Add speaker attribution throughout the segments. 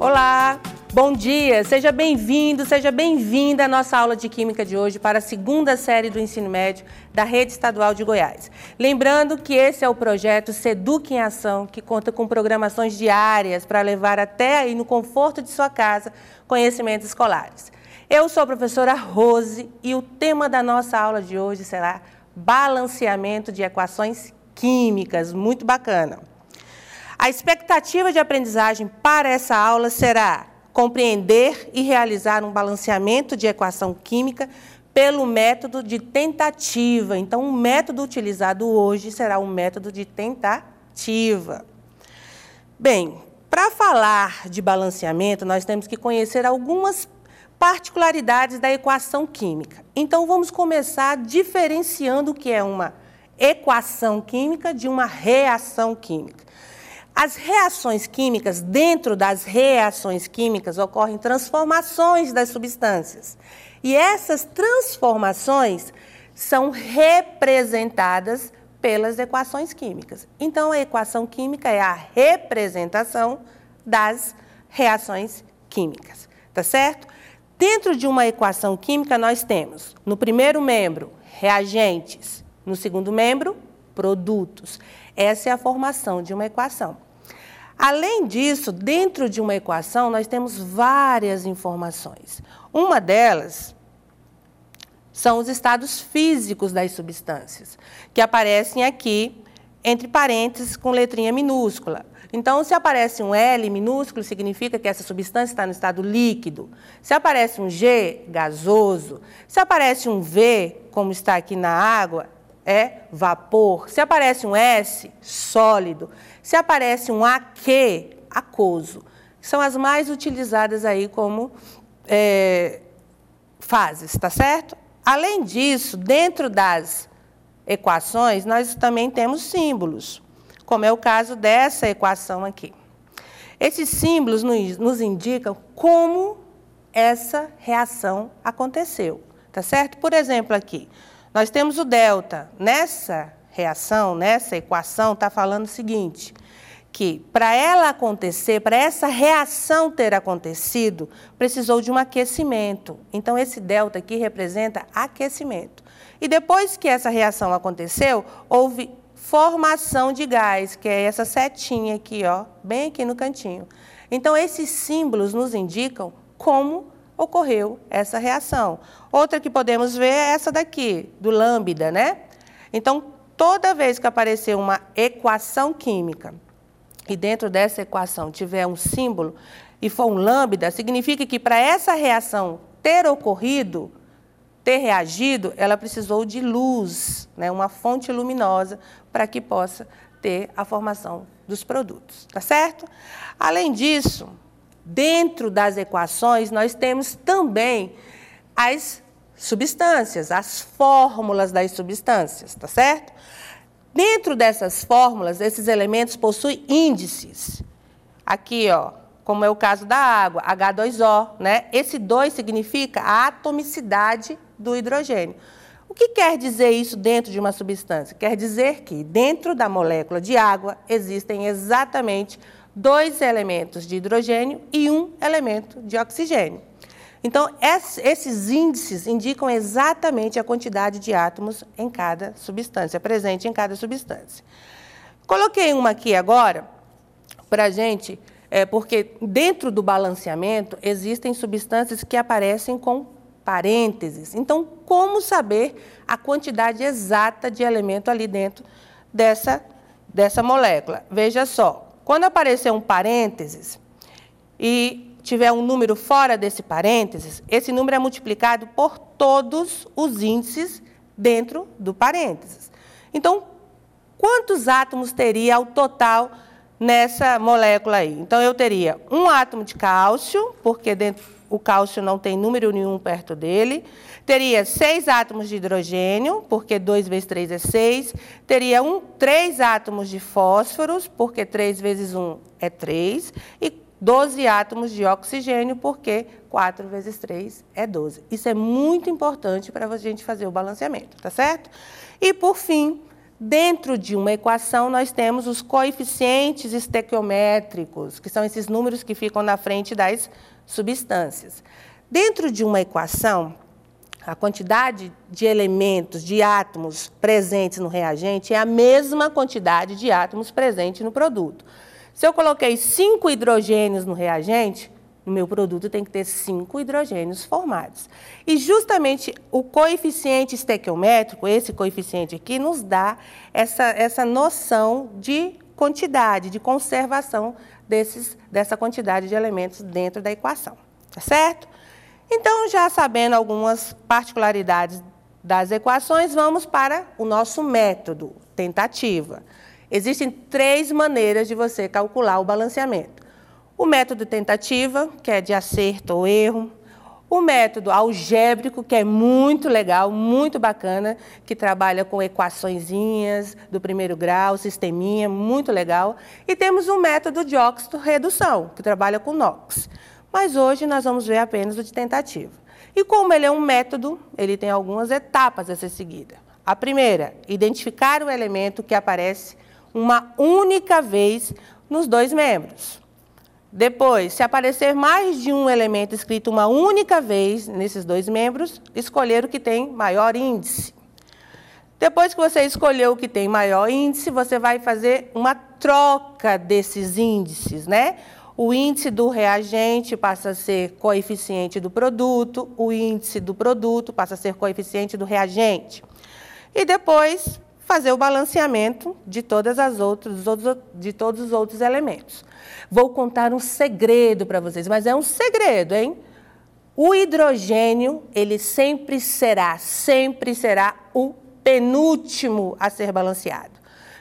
Speaker 1: Olá, bom dia, seja bem-vindo, seja bem-vinda à nossa aula de Química de hoje para a segunda série do ensino médio da Rede Estadual de Goiás. Lembrando que esse é o projeto Seduc em Ação, que conta com programações diárias para levar até aí no conforto de sua casa conhecimentos escolares. Eu sou a professora Rose e o tema da nossa aula de hoje será balanceamento de equações químicas. Muito bacana. A expectativa de aprendizagem para essa aula será compreender e realizar um balanceamento de equação química pelo método de tentativa. Então, o método utilizado hoje será o um método de tentativa. Bem, para falar de balanceamento, nós temos que conhecer algumas particularidades da equação química. Então, vamos começar diferenciando o que é uma equação química de uma reação química. As reações químicas, dentro das reações químicas, ocorrem transformações das substâncias. E essas transformações são representadas pelas equações químicas. Então, a equação química é a representação das reações químicas, tá certo? Dentro de uma equação química, nós temos no primeiro membro reagentes, no segundo membro, produtos. Essa é a formação de uma equação. Além disso, dentro de uma equação, nós temos várias informações. Uma delas são os estados físicos das substâncias, que aparecem aqui entre parênteses com letrinha minúscula. Então, se aparece um L minúsculo, significa que essa substância está no estado líquido. Se aparece um G, gasoso. Se aparece um V, como está aqui na água, é vapor. Se aparece um S, sólido. Se aparece um AQ, aquoso. São as mais utilizadas aí como é, fases, tá certo? Além disso, dentro das equações, nós também temos símbolos, como é o caso dessa equação aqui. Esses símbolos nos indicam como essa reação aconteceu, tá certo? Por exemplo, aqui, nós temos o delta. Nessa reação, nessa equação, está falando o seguinte: que para ela acontecer, para essa reação ter acontecido, precisou de um aquecimento. Então, esse delta aqui representa aquecimento. E depois que essa reação aconteceu, houve formação de gás, que é essa setinha aqui, ó, bem aqui no cantinho. Então, esses símbolos nos indicam como ocorreu essa reação. Outra que podemos ver é essa daqui, do lambda, né? Então, toda vez que aparecer uma equação química e dentro dessa equação tiver um símbolo e for um lambda, significa que para essa reação ter ocorrido, ter reagido, ela precisou de luz, né? uma fonte luminosa para que possa ter a formação dos produtos, tá certo? Além disso, dentro das equações, nós temos também as substâncias, as fórmulas das substâncias, tá certo? Dentro dessas fórmulas, esses elementos possuem índices. Aqui, ó, como é o caso da água, H2O, né? Esse 2 significa a atomicidade do hidrogênio. O que quer dizer isso dentro de uma substância? Quer dizer que dentro da molécula de água existem exatamente dois elementos de hidrogênio e um elemento de oxigênio. Então, esses índices indicam exatamente a quantidade de átomos em cada substância, é presente em cada substância. Coloquei uma aqui agora para a gente, é, porque dentro do balanceamento existem substâncias que aparecem com parênteses. Então, como saber a quantidade exata de elemento ali dentro dessa, dessa molécula? Veja só, quando aparecer um parênteses e tiver um número fora desse parênteses, esse número é multiplicado por todos os índices dentro do parênteses. Então, quantos átomos teria ao total nessa molécula aí? Então, eu teria um átomo de cálcio, porque dentro o cálcio não tem número nenhum perto dele. Teria seis átomos de hidrogênio, porque 2 vezes 3 é 6. Teria um, três átomos de fósforos, porque 3 vezes 1 é 3. E 12 átomos de oxigênio, porque 4 vezes 3 é 12. Isso é muito importante para a gente fazer o balanceamento, tá certo? E por fim, Dentro de uma equação, nós temos os coeficientes estequiométricos, que são esses números que ficam na frente das substâncias. Dentro de uma equação, a quantidade de elementos, de átomos presentes no reagente é a mesma quantidade de átomos presentes no produto. Se eu coloquei cinco hidrogênios no reagente, no meu produto tem que ter cinco hidrogênios formados. E justamente o coeficiente estequiométrico, esse coeficiente aqui, nos dá essa, essa noção de quantidade, de conservação desses, dessa quantidade de elementos dentro da equação. Tá certo? Então, já sabendo algumas particularidades das equações, vamos para o nosso método, tentativa. Existem três maneiras de você calcular o balanceamento o método tentativa, que é de acerto ou erro, o método algébrico, que é muito legal, muito bacana, que trabalha com equaçõezinhas do primeiro grau, sisteminha, muito legal. E temos o método de óxido redução que trabalha com NOx. Mas hoje nós vamos ver apenas o de tentativa. E como ele é um método, ele tem algumas etapas a ser seguida. A primeira, identificar o elemento que aparece uma única vez nos dois membros. Depois, se aparecer mais de um elemento escrito uma única vez nesses dois membros, escolher o que tem maior índice. Depois que você escolheu o que tem maior índice, você vai fazer uma troca desses índices, né? O índice do reagente passa a ser coeficiente do produto, o índice do produto passa a ser coeficiente do reagente. E depois, fazer o balanceamento de, todas as outros, de todos os outros elementos. Vou contar um segredo para vocês, mas é um segredo, hein? O hidrogênio, ele sempre será, sempre será o penúltimo a ser balanceado.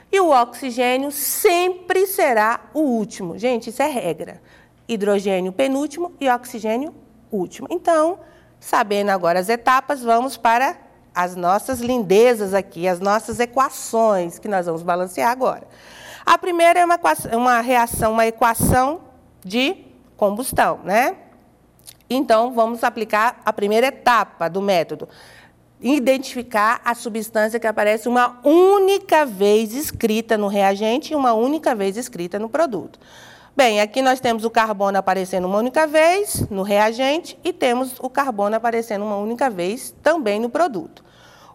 Speaker 1: E o oxigênio sempre será o último. Gente, isso é regra. Hidrogênio penúltimo e oxigênio último. Então, sabendo agora as etapas, vamos para as nossas lindezas aqui, as nossas equações que nós vamos balancear agora. A primeira é uma, uma reação, uma equação de combustão, né? Então, vamos aplicar a primeira etapa do método. Identificar a substância que aparece uma única vez escrita no reagente e uma única vez escrita no produto. Bem, aqui nós temos o carbono aparecendo uma única vez no reagente e temos o carbono aparecendo uma única vez também no produto.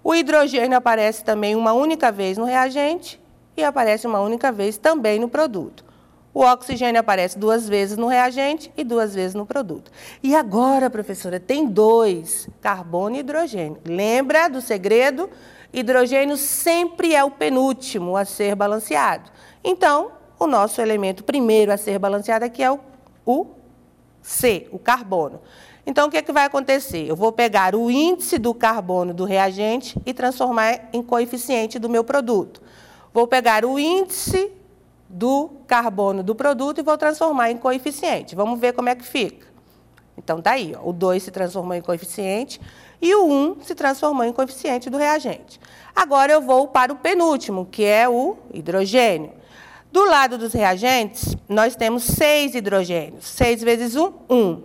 Speaker 1: O hidrogênio aparece também uma única vez no reagente e aparece uma única vez também no produto. O oxigênio aparece duas vezes no reagente e duas vezes no produto. E agora, professora, tem dois: carbono e hidrogênio. Lembra do segredo? Hidrogênio sempre é o penúltimo a ser balanceado. Então, o nosso elemento primeiro a ser balanceado aqui é o, o C, o carbono. Então, o que, é que vai acontecer? Eu vou pegar o índice do carbono do reagente e transformar em coeficiente do meu produto. Vou pegar o índice do carbono do produto e vou transformar em coeficiente. Vamos ver como é que fica. Então, está aí. Ó, o 2 se transformou em coeficiente e o 1 se transformou em coeficiente do reagente. Agora eu vou para o penúltimo, que é o hidrogênio. Do lado dos reagentes, nós temos seis hidrogênios. Seis vezes um, um.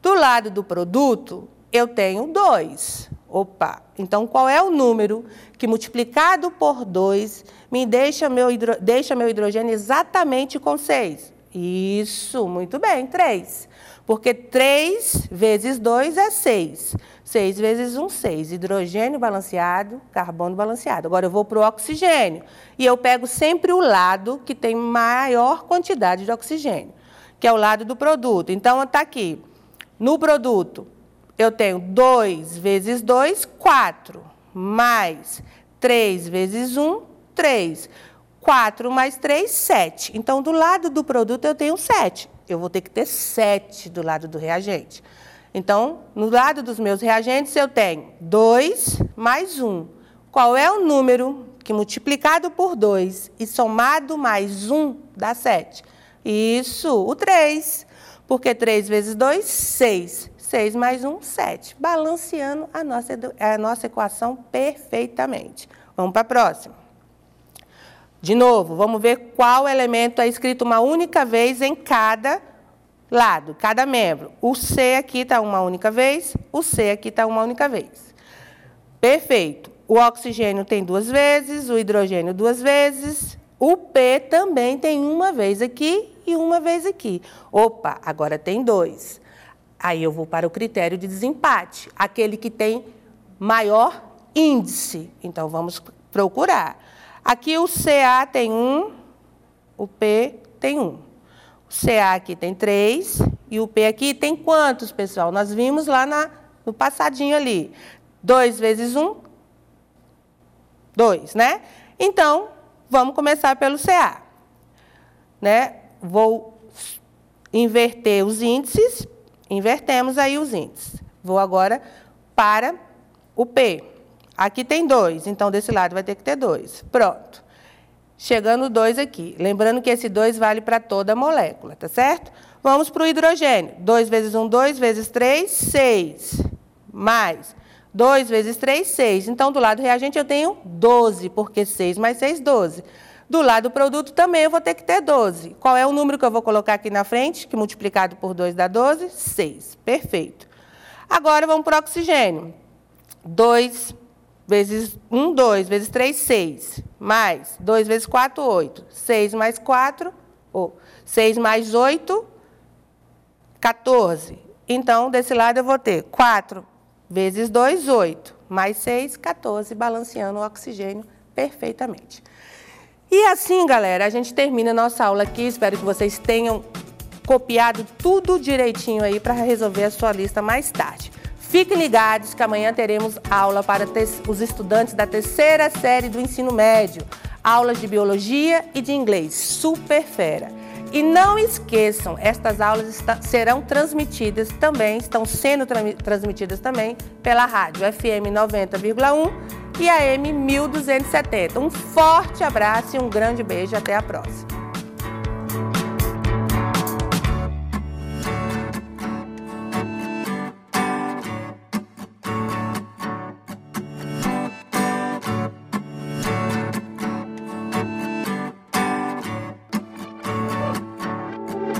Speaker 1: Do lado do produto, eu tenho dois. Opa! Então, qual é o número que multiplicado por 2 me deixa meu, hidro... deixa meu hidrogênio exatamente com 6? Isso, muito bem, 3. Porque 3 vezes 2 é 6. 6 vezes 1, 6. Hidrogênio balanceado, carbono balanceado. Agora eu vou para o oxigênio. E eu pego sempre o lado que tem maior quantidade de oxigênio, que é o lado do produto. Então está aqui. No produto, eu tenho 2 vezes 2, 4. Mais 3 vezes 1, 3. 4 mais 3, 7. Então, do lado do produto, eu tenho 7 eu vou ter que ter sete do lado do reagente. Então, no lado dos meus reagentes, eu tenho 2 mais 1. Um. Qual é o número que multiplicado por 2 e somado mais 1 um, dá 7? Isso, o 3. Porque 3 vezes 2, 6. 6 mais 1, um, 7. Balanceando a nossa, a nossa equação perfeitamente. Vamos para a próxima. De novo, vamos ver qual elemento é escrito uma única vez em cada lado, cada membro. O C aqui está uma única vez, o C aqui está uma única vez. Perfeito. O oxigênio tem duas vezes, o hidrogênio duas vezes, o P também tem uma vez aqui e uma vez aqui. Opa, agora tem dois. Aí eu vou para o critério de desempate, aquele que tem maior índice. Então vamos procurar. Aqui o CA tem 1, um, o P tem 1. Um. O CA aqui tem 3 e o P aqui tem quantos, pessoal? Nós vimos lá na, no passadinho ali. 2 vezes 1, um, 2, né? Então, vamos começar pelo CA. Né? Vou inverter os índices, invertemos aí os índices. Vou agora para o P. Aqui tem dois, então desse lado vai ter que ter dois. Pronto. Chegando dois aqui. Lembrando que esse 2 vale para toda a molécula, tá certo? Vamos para o hidrogênio. 2 vezes 1, um, 2 vezes 3, 6. Mais 2 vezes 3, 6. Então, do lado reagente eu tenho 12, porque 6 mais 6, 12. Do lado produto também eu vou ter que ter 12. Qual é o número que eu vou colocar aqui na frente? Que multiplicado por 2 dá 12? 6. Perfeito. Agora vamos para o oxigênio. 2 vezes 1, 2, vezes 3, 6, mais 2 vezes 4, 8, 6 mais 4, ou 6 mais 8, 14. Então, desse lado eu vou ter 4 vezes 2, 8, mais 6, 14, balanceando o oxigênio perfeitamente. E assim, galera, a gente termina a nossa aula aqui. Espero que vocês tenham copiado tudo direitinho aí para resolver a sua lista mais tarde. Fiquem ligados que amanhã teremos aula para os estudantes da terceira série do ensino médio, aulas de biologia e de inglês. Super fera! E não esqueçam, estas aulas serão transmitidas também, estão sendo transmitidas também pela rádio FM 90,1 e AM 1270. Um forte abraço e um grande beijo. Até a próxima.